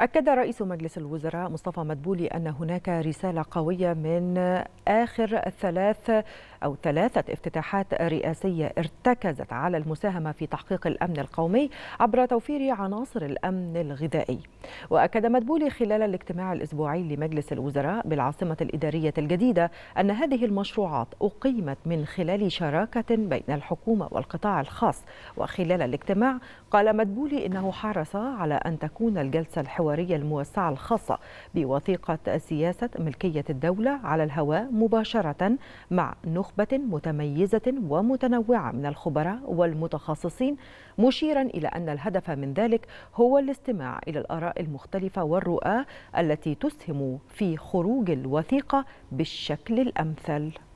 أكد رئيس مجلس الوزراء مصطفى مدبولي أن هناك رسالة قوية من آخر ثلاث أو ثلاثة افتتاحات رئاسية ارتكزت على المساهمة في تحقيق الأمن القومي عبر توفير عناصر الأمن الغذائي وأكد مدبولي خلال الاجتماع الأسبوعي لمجلس الوزراء بالعاصمة الإدارية الجديدة أن هذه المشروعات أقيمت من خلال شراكة بين الحكومة والقطاع الخاص وخلال الاجتماع قال مدبولي إنه حرص على أن تكون الجلسة الحوارية الحوارية الموسعة الخاصة بوثيقة سياسة ملكية الدولة على الهواء مباشرة مع نخبة متميزة ومتنوعة من الخبراء والمتخصصين مشيرا إلى أن الهدف من ذلك هو الاستماع إلى الآراء المختلفة والرؤى التي تسهم في خروج الوثيقة بالشكل الأمثل